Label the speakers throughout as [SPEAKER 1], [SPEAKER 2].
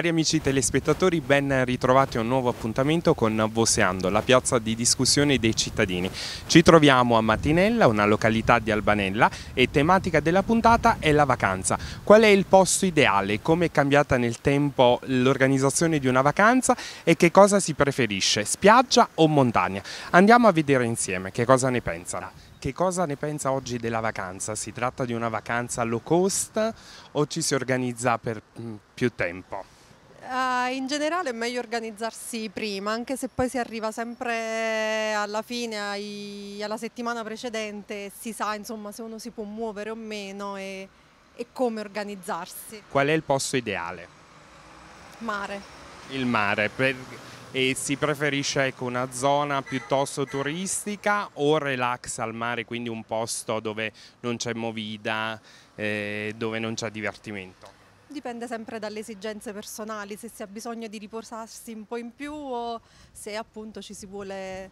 [SPEAKER 1] Cari amici telespettatori, ben ritrovati a un nuovo appuntamento con Voseando, la piazza di discussione dei cittadini. Ci troviamo a Matinella, una località di Albanella e tematica della puntata è la vacanza. Qual è il posto ideale? Come è cambiata nel tempo l'organizzazione di una vacanza e che cosa si preferisce, spiaggia o montagna? Andiamo a vedere insieme che cosa ne pensano. Che cosa ne pensa oggi della vacanza? Si tratta di una vacanza low cost o ci si organizza per mm, più tempo?
[SPEAKER 2] eh, in generale è meglio organizzarsi prima, anche se poi si arriva sempre alla fine, ai, alla settimana precedente, si sa insomma se uno si può muovere o meno e, e come organizzarsi.
[SPEAKER 1] Qual è il posto ideale? Mare. Il mare, per, e si preferisce ecco, una zona piuttosto turistica o relax al mare, quindi un posto dove non c'è movida, eh, dove non c'è divertimento?
[SPEAKER 2] Dipende sempre dalle esigenze personali, se si ha bisogno di riposarsi un po' in più o se appunto ci si vuole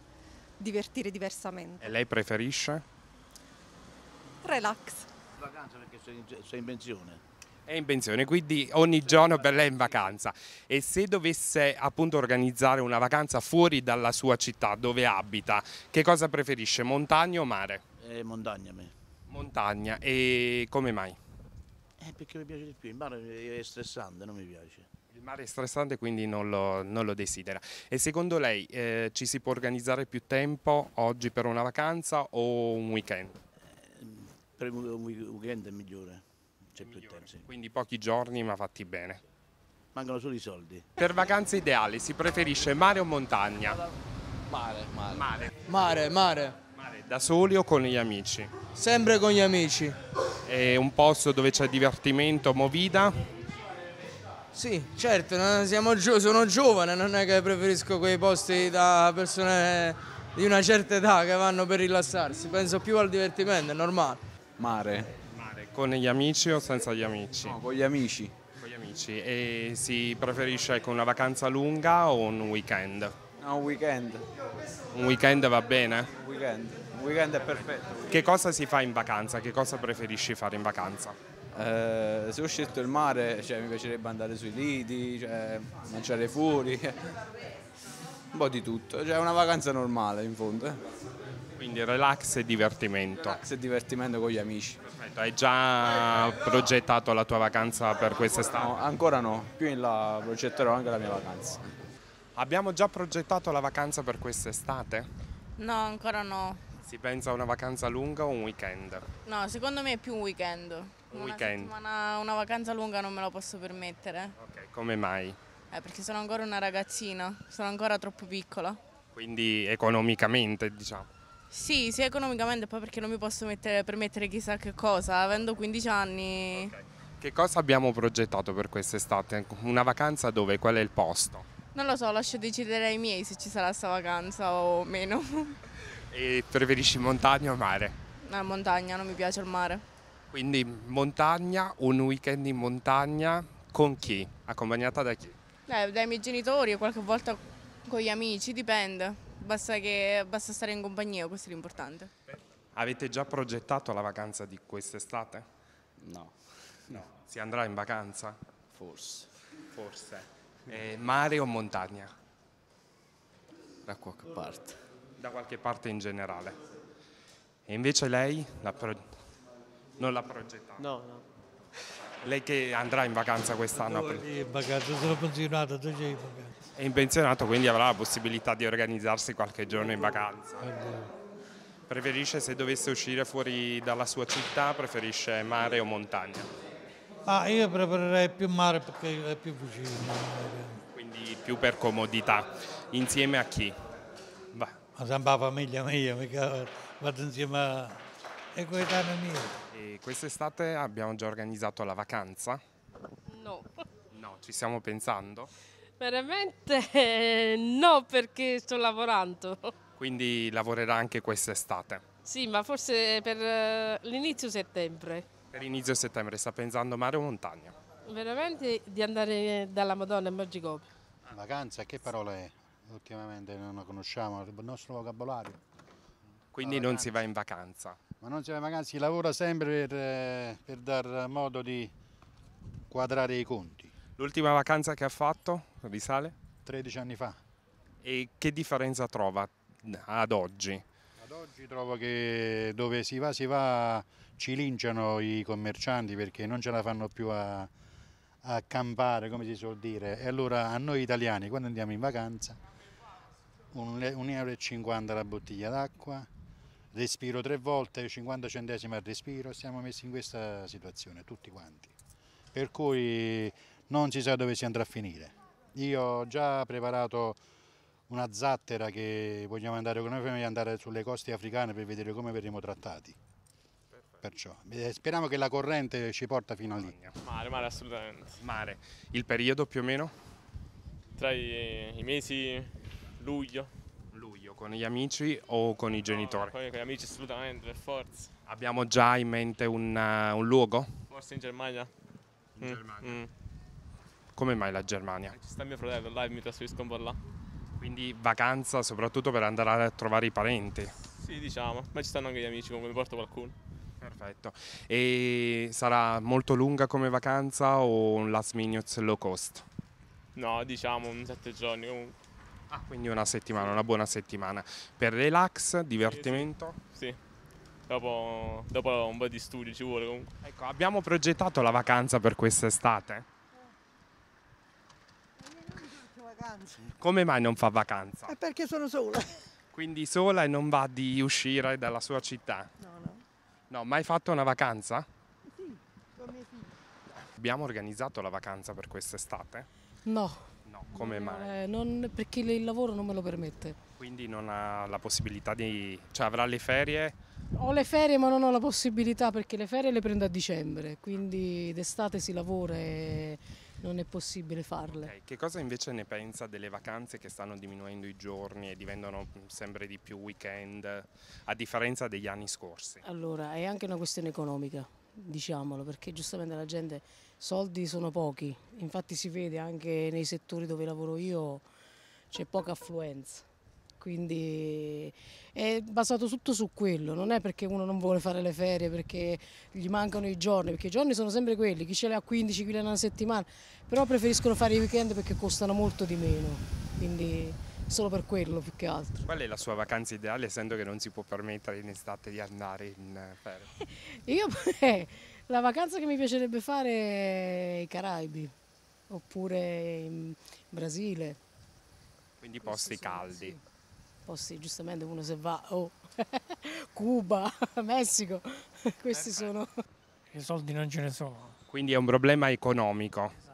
[SPEAKER 2] divertire diversamente. E lei
[SPEAKER 1] preferisce?
[SPEAKER 2] Relax. Vacanza perché
[SPEAKER 3] sei in pensione.
[SPEAKER 1] È in pensione, quindi ogni giorno per lei è in vacanza. E se dovesse appunto organizzare una vacanza fuori dalla sua città, dove abita, che cosa preferisce, montagna o mare?
[SPEAKER 4] Eh, montagna me.
[SPEAKER 1] Montagna, e come mai?
[SPEAKER 4] Eh, perché mi piace di più, il mare è stressante, non mi piace. Il mare è
[SPEAKER 1] stressante quindi non lo, non lo desidera. E secondo lei eh, ci si può organizzare più tempo oggi per una vacanza o un weekend? Eh, per un weekend è migliore, c'è più tempo. Sì. Quindi pochi giorni ma fatti bene.
[SPEAKER 3] Mancano solo i soldi.
[SPEAKER 1] Per vacanze ideali si preferisce mare o montagna? Mare, mare. Mare, mare. mare. Da soli o con gli amici? Sempre con gli amici. È un posto dove c'è divertimento, movida?
[SPEAKER 3] Sì, certo, gio sono giovane, non è che preferisco quei posti da persone di una certa età che vanno per rilassarsi, penso più al divertimento, è normale.
[SPEAKER 1] Mare. Mare, con gli amici o senza gli amici? No, con gli amici. Con gli amici, e si preferisce con una vacanza lunga o un weekend?
[SPEAKER 3] No, un weekend.
[SPEAKER 1] Un weekend va bene?
[SPEAKER 3] Un weekend. Un weekend è perfetto.
[SPEAKER 1] Che cosa si fa in vacanza? Che cosa preferisci fare in vacanza?
[SPEAKER 3] Eh, se ho scelto il mare, cioè, mi piacerebbe andare sui liti, cioè, mangiare fuori, un po' di tutto. Cioè, una vacanza normale, in fondo. Eh. Quindi relax e divertimento.
[SPEAKER 1] Relax e divertimento con gli amici. Perfetto, hai già progettato la tua vacanza per quest'estate? No, ancora no, più in là progetterò anche la mia vacanza. Abbiamo già progettato la vacanza per quest'estate?
[SPEAKER 2] No, ancora no.
[SPEAKER 1] Si pensa a una vacanza lunga o un weekend?
[SPEAKER 2] No, secondo me è più un weekend. Un weekend? Una vacanza lunga non me la posso permettere. Ok, come mai? Eh, perché sono ancora una ragazzina, sono ancora troppo piccola.
[SPEAKER 1] Quindi economicamente, diciamo?
[SPEAKER 2] Sì, sì, economicamente, poi perché non mi posso mettere, permettere chissà che cosa, avendo 15 anni... Okay.
[SPEAKER 1] Che cosa abbiamo progettato per quest'estate? Una vacanza dove? Qual è il posto?
[SPEAKER 2] Non lo so, lascio decidere ai miei se ci sarà questa vacanza o meno.
[SPEAKER 1] E preferisci montagna o mare?
[SPEAKER 2] No, eh, montagna, non mi piace il mare.
[SPEAKER 1] Quindi montagna, un weekend in montagna, con chi? Accompagnata da chi?
[SPEAKER 2] Eh, dai miei genitori, qualche volta con gli amici, dipende. Basta, che, basta stare in compagnia, questo è l'importante.
[SPEAKER 1] Avete già progettato la vacanza di quest'estate? No. no. Si andrà in vacanza? Forse. Forse. Eh, mare o montagna? Da qualche parte da qualche parte in generale. E invece lei la non l'ha progettata. No, no. Lei che andrà in vacanza quest'anno? No, in
[SPEAKER 4] vacanza, sono continuato, tu sei in vacanza.
[SPEAKER 1] È in pensionato, quindi avrà la possibilità di organizzarsi qualche giorno in vacanza. Preferisce se dovesse uscire fuori dalla sua città, preferisce mare o montagna?
[SPEAKER 4] Ah, io preferirei più mare perché è più vicino.
[SPEAKER 1] Quindi più per comodità. Insieme a chi?
[SPEAKER 4] ma sembra famiglia mia, mica vado insieme a...
[SPEAKER 1] è coetanea mia. E quest'estate abbiamo già organizzato la vacanza?
[SPEAKER 2] No. No,
[SPEAKER 1] ci stiamo pensando?
[SPEAKER 2] Veramente no, perché sto lavorando.
[SPEAKER 1] Quindi lavorerà anche quest'estate?
[SPEAKER 2] Sì, ma forse per eh, l'inizio settembre.
[SPEAKER 1] Per inizio settembre sta pensando mare o montagna?
[SPEAKER 2] Veramente di andare dalla Madonna a Maggicopi.
[SPEAKER 4] Vacanza, che parola è? ultimamente non conosciamo il nostro vocabolario. Quindi non si va in vacanza? Ma non si va in vacanza, si lavora sempre per, eh, per dar modo di quadrare i conti. L'ultima vacanza che ha fatto risale? 13 anni fa.
[SPEAKER 1] E che differenza trova ad oggi?
[SPEAKER 4] Ad oggi trovo che dove si va si va ci linciano i commercianti perché non ce la fanno più a, a campare come si suol dire e allora a noi italiani quando andiamo in vacanza 1,50 euro la bottiglia d'acqua, respiro tre volte, 50 centesimi al respiro, siamo messi in questa situazione tutti quanti. Per cui non si sa dove si andrà a finire. Io ho già preparato una zattera che vogliamo andare con noi famiglia andare sulle coste africane per vedere come verremo trattati. Perciò eh, speriamo che la corrente ci porta fino a lì.
[SPEAKER 1] Mare, mare assolutamente. Mare.
[SPEAKER 4] Il periodo più o meno?
[SPEAKER 1] Tra i, i mesi Luglio. Luglio con gli amici o con i genitori? No, con gli amici assolutamente, per forza. Abbiamo già in mente un, uh, un luogo? Forse in Germania. In mm. Germania. Mm. Come mai la Germania? Eh, ci sta mio fratello, là mi trasferisco un po' là. Quindi vacanza soprattutto per andare a trovare i parenti? Sì, diciamo, ma ci stanno anche gli amici, comunque mi porto qualcuno. Perfetto. E sarà molto lunga come vacanza o un last minute low cost? No, diciamo, un sette giorni comunque. Ah, quindi una settimana, una buona settimana. Per relax, divertimento? sì. sì.
[SPEAKER 3] Dopo, dopo, un po' di studio ci vuole comunque.
[SPEAKER 1] Ecco, abbiamo progettato la vacanza per quest'estate? Come mai non fa vacanza?
[SPEAKER 2] È perché sono sola.
[SPEAKER 1] Quindi sola e non va di uscire dalla sua città? No, no. No, mai fatto una vacanza?
[SPEAKER 2] Sì, con mia figlia.
[SPEAKER 1] Abbiamo organizzato la vacanza per quest'estate? No. No, come mai?
[SPEAKER 2] Eh, non, perché il lavoro non me lo permette.
[SPEAKER 1] Quindi non ha la possibilità di... cioè avrà le ferie?
[SPEAKER 2] Ho le ferie ma non ho la possibilità perché le ferie le prendo a dicembre, quindi d'estate si lavora e non è possibile farle. Okay.
[SPEAKER 1] Che cosa invece ne pensa delle vacanze che stanno diminuendo i giorni e diventano sempre di più weekend, a differenza degli anni scorsi?
[SPEAKER 2] Allora, è anche una questione economica diciamolo, perché giustamente la gente, soldi sono pochi, infatti si vede anche nei settori dove lavoro io c'è poca affluenza. Quindi è basato tutto su quello, non è perché uno non vuole fare le ferie, perché gli mancano i giorni, perché i giorni sono sempre quelli, chi ce le ha 15, chi le ha una settimana, però preferiscono fare i weekend perché costano molto di meno. Quindi solo per quello più che altro.
[SPEAKER 1] Qual è la sua vacanza ideale, essendo che non si può permettere in estate di andare in ferie?
[SPEAKER 2] Io, eh, la vacanza che mi piacerebbe fare è i Caraibi, oppure in Brasile.
[SPEAKER 1] Quindi posti Questi
[SPEAKER 2] caldi. Sì. Posti, giustamente uno se va, oh, Cuba, Messico, questi Perfetto. sono...
[SPEAKER 4] I soldi non ce ne sono.
[SPEAKER 1] Quindi è un problema economico.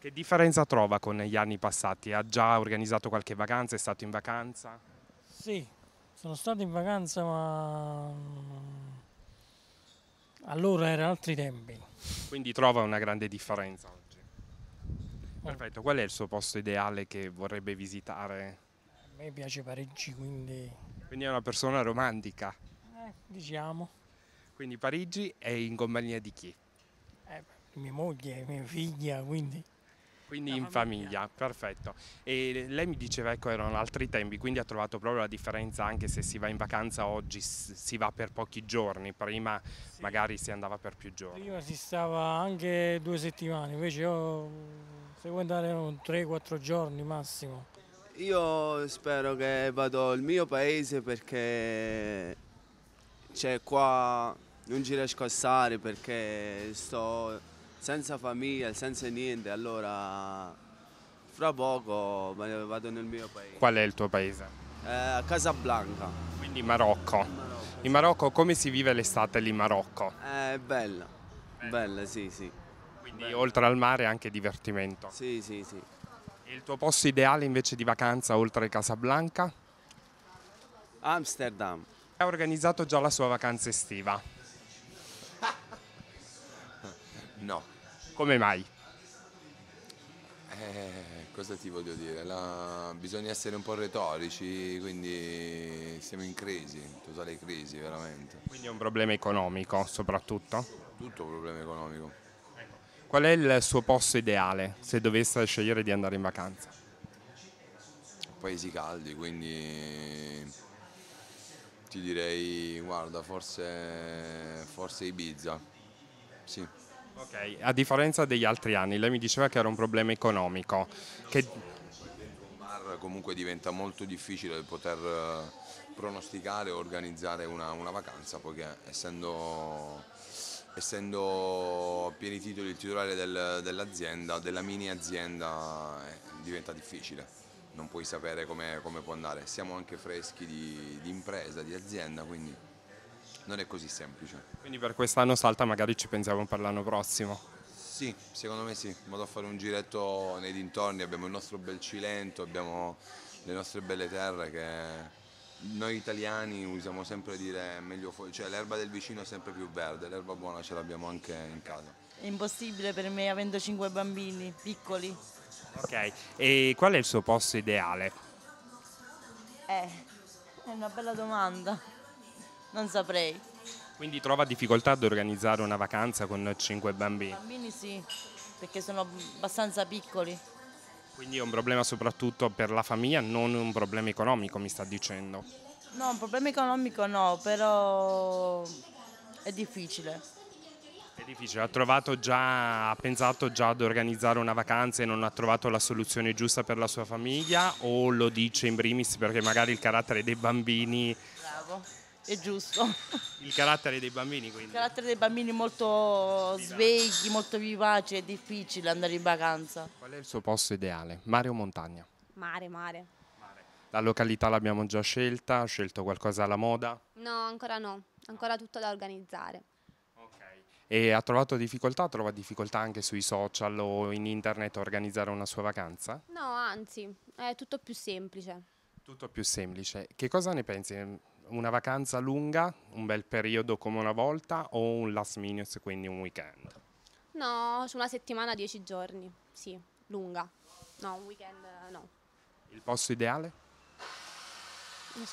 [SPEAKER 1] Che differenza trova con gli anni passati? Ha già organizzato qualche vacanza? È stato in vacanza?
[SPEAKER 4] Sì, sono stato in vacanza ma mm, allora erano altri tempi.
[SPEAKER 1] Quindi trova una grande differenza oggi. Oh. Perfetto, qual è il suo posto ideale che vorrebbe visitare?
[SPEAKER 2] A me piace Parigi, quindi...
[SPEAKER 1] Quindi è una persona romantica?
[SPEAKER 2] Eh, diciamo.
[SPEAKER 1] Quindi Parigi è in compagnia di chi?
[SPEAKER 2] Eh, mia moglie, mia figlia, quindi...
[SPEAKER 1] Quindi in famiglia, perfetto. E lei mi diceva, ecco, erano altri tempi, quindi ha trovato proprio la differenza anche se si va in vacanza oggi, si va per pochi giorni, prima sì. magari si andava per più giorni.
[SPEAKER 4] Prima si stava anche due settimane, invece io se vuoi andare 3-4 giorni massimo.
[SPEAKER 3] Io spero che vado al mio paese perché c'è qua non ci riesco a stare perché sto senza famiglia, senza niente, allora fra poco vado nel mio paese.
[SPEAKER 1] Qual è il tuo paese?
[SPEAKER 3] Eh, Casablanca. Quindi Marocco.
[SPEAKER 1] Marocco. In Marocco come si vive l'estate lì in Marocco?
[SPEAKER 3] È eh, bella, bella, sì sì. Quindi bella.
[SPEAKER 1] oltre al mare anche divertimento.
[SPEAKER 3] Sì sì sì.
[SPEAKER 1] E il tuo posto ideale invece di vacanza oltre Casablanca?
[SPEAKER 3] Amsterdam.
[SPEAKER 1] Ha organizzato già la sua vacanza
[SPEAKER 3] estiva. come mai? Eh, cosa ti voglio dire? La... Bisogna essere un po' retorici, quindi siamo in crisi, totale crisi veramente. Quindi è un
[SPEAKER 1] problema economico soprattutto?
[SPEAKER 3] Tutto un problema economico.
[SPEAKER 1] Qual è il suo posto ideale se dovesse scegliere di andare in vacanza?
[SPEAKER 3] Paesi caldi, quindi ti direi guarda forse, forse Ibiza sì Ok, a
[SPEAKER 1] differenza degli altri anni, lei mi diceva che era un problema economico. Che... Un
[SPEAKER 3] bar comunque diventa molto difficile poter eh, pronosticare o organizzare una, una vacanza, poiché essendo, essendo pieni titoli il titolare del, dell'azienda, della mini azienda, eh, diventa difficile non puoi sapere come, come può andare. Siamo anche freschi di, di impresa, di azienda, quindi non è così semplice. Quindi
[SPEAKER 1] per quest'anno salta magari ci pensiamo per l'anno prossimo.
[SPEAKER 3] Sì, secondo me sì, vado a fare un giretto nei dintorni, abbiamo il nostro bel Cilento, abbiamo le nostre belle terre che noi italiani usiamo sempre dire meglio fuori, cioè l'erba del vicino è sempre più verde, l'erba buona ce l'abbiamo anche in casa.
[SPEAKER 2] È impossibile per me avendo cinque bambini piccoli.
[SPEAKER 3] Ok,
[SPEAKER 1] e qual è il suo posto ideale?
[SPEAKER 2] Eh, è una bella domanda non saprei.
[SPEAKER 1] Quindi trova difficoltà ad organizzare una vacanza con cinque bambini? I
[SPEAKER 2] bambini sì, perché sono abbastanza piccoli.
[SPEAKER 1] Quindi è un problema soprattutto per la famiglia, non un problema economico, mi sta dicendo.
[SPEAKER 2] No, un problema economico no, però è difficile.
[SPEAKER 1] È difficile, ha trovato già, ha pensato già ad organizzare una vacanza e non ha trovato la soluzione giusta per la sua famiglia o lo dice in primis perché magari il carattere dei bambini...
[SPEAKER 2] Bravo è giusto.
[SPEAKER 1] Il carattere dei bambini quindi?
[SPEAKER 2] Il carattere dei bambini molto svegli, molto vivaci, è difficile andare in vacanza. Qual è il
[SPEAKER 1] suo posto ideale? Mare o montagna?
[SPEAKER 2] Mare, mare.
[SPEAKER 1] mare. La località l'abbiamo già scelta? Ha scelto qualcosa alla moda?
[SPEAKER 2] No, ancora no, ancora tutto da organizzare. Ok.
[SPEAKER 1] E ha trovato difficoltà? Trova difficoltà anche sui social o in internet a organizzare una sua vacanza?
[SPEAKER 2] No, anzi, è tutto più semplice.
[SPEAKER 1] Tutto più semplice. Che cosa ne pensi? una vacanza lunga, un bel periodo come una volta o un last minute, quindi un weekend?
[SPEAKER 2] No, su una settimana, dieci giorni, sì, lunga. No, un weekend eh, no.
[SPEAKER 1] Il posto ideale?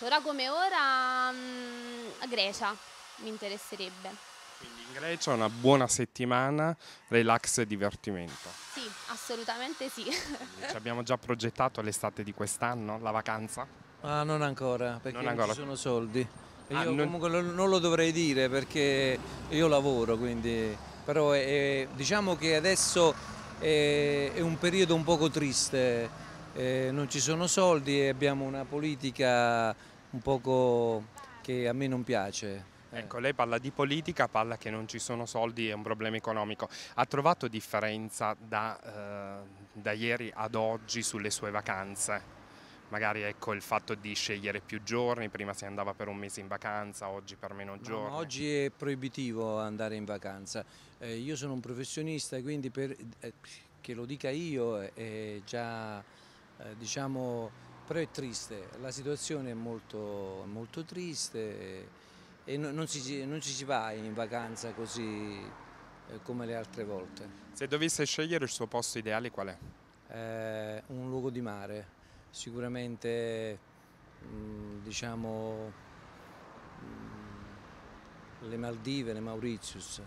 [SPEAKER 2] Ora come ora mm, a Grecia mi interesserebbe.
[SPEAKER 1] Quindi in Grecia una buona settimana, relax e divertimento.
[SPEAKER 2] Sì, assolutamente sì. ci
[SPEAKER 1] abbiamo già progettato l'estate di quest'anno, la vacanza?
[SPEAKER 3] Ah, non ancora, perché non, ancora. non ci sono soldi. Ah, io non... comunque non lo dovrei dire perché io lavoro, quindi... Però è, diciamo che adesso è, è un periodo un poco triste, eh, non ci sono soldi e abbiamo una politica un poco che a me non piace. Eh. Ecco, lei parla
[SPEAKER 1] di politica, parla che non ci sono soldi, è un problema economico. Ha trovato differenza da, eh, da ieri ad oggi sulle sue vacanze? magari ecco, il fatto di scegliere più giorni, prima si andava per un mese in vacanza, oggi per meno giorni. No, oggi
[SPEAKER 3] è proibitivo andare in vacanza, eh, io sono un professionista quindi per, eh, che lo dica io è già eh, diciamo però è triste, la situazione è molto, molto triste e no, non, si, non ci si va in vacanza così eh, come le altre volte.
[SPEAKER 1] Se dovesse scegliere il suo posto ideale qual è?
[SPEAKER 3] Eh, un luogo di mare, sicuramente diciamo, le Maldive, le Mauritius.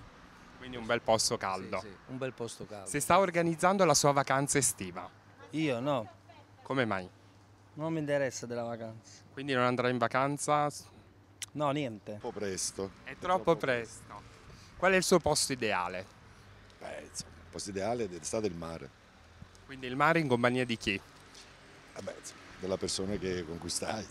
[SPEAKER 3] Quindi un bel posto caldo. Sì, sì, un bel posto caldo. Si sta
[SPEAKER 1] organizzando la sua vacanza estiva? Io no. Come mai?
[SPEAKER 3] Non mi interessa della vacanza.
[SPEAKER 1] Quindi non andrà in vacanza? No, niente. Un presto. È, troppo, presto. Qual è il suo posto ideale? Beh, insomma, il posto ideale è stato il mare. Quindi il mare in compagnia di chi?
[SPEAKER 4] vabbè, ah della persona che conquistai.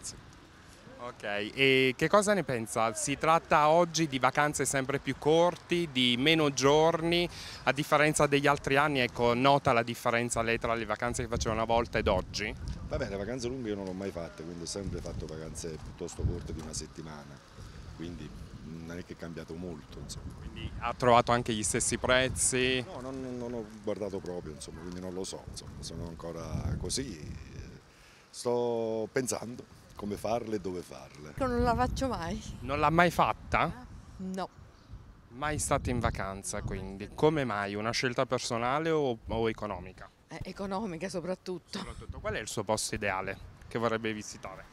[SPEAKER 1] Ok, e che cosa ne pensa? Si tratta oggi di vacanze sempre più corti, di meno giorni, a differenza degli altri anni, ecco, nota la differenza lei tra le vacanze che faceva una volta ed oggi?
[SPEAKER 4] Vabbè, le vacanze lunghe io non le ho mai fatte, quindi ho sempre fatto vacanze piuttosto corte di una settimana, quindi non è che è
[SPEAKER 1] cambiato molto. Insomma. Quindi ha trovato anche gli stessi prezzi? No, non, non ho guardato proprio,
[SPEAKER 4] insomma, quindi non lo so, insomma, sono ancora così Sto pensando come farle e dove farle. Non
[SPEAKER 2] la faccio mai.
[SPEAKER 1] Non l'ha mai fatta? No. Mai stata in vacanza, quindi. Come mai? Una scelta personale o, o economica?
[SPEAKER 2] Eh, economica soprattutto. soprattutto.
[SPEAKER 1] Qual è il suo posto ideale che vorrebbe visitare?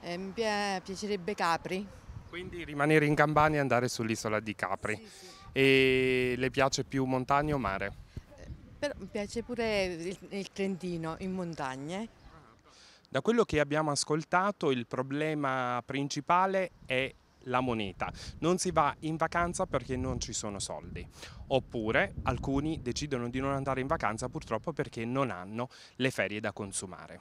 [SPEAKER 2] Eh, mi piacerebbe Capri.
[SPEAKER 1] Quindi rimanere in Campania e andare sull'isola di Capri. Sì, sì. E le piace più montagna o mare?
[SPEAKER 2] Eh, però mi piace pure il, il Trentino, in montagne
[SPEAKER 1] da quello che abbiamo ascoltato il problema principale è la moneta. Non si va in vacanza perché non ci sono soldi. Oppure alcuni decidono di non andare in vacanza purtroppo perché non hanno le ferie da consumare.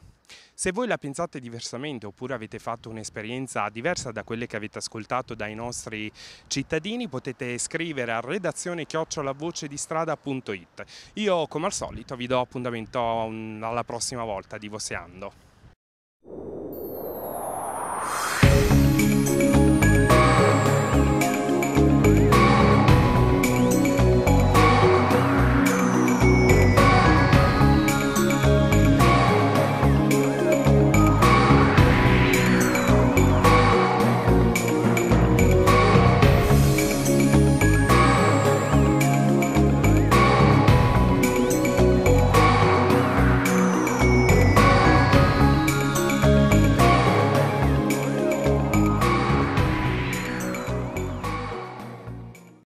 [SPEAKER 1] Se voi la pensate diversamente oppure avete fatto un'esperienza diversa da quelle che avete ascoltato dai nostri cittadini, potete scrivere a redazione chiocciolavocedistrada.it. Io come al solito vi do appuntamento mm, alla prossima volta di Voseando.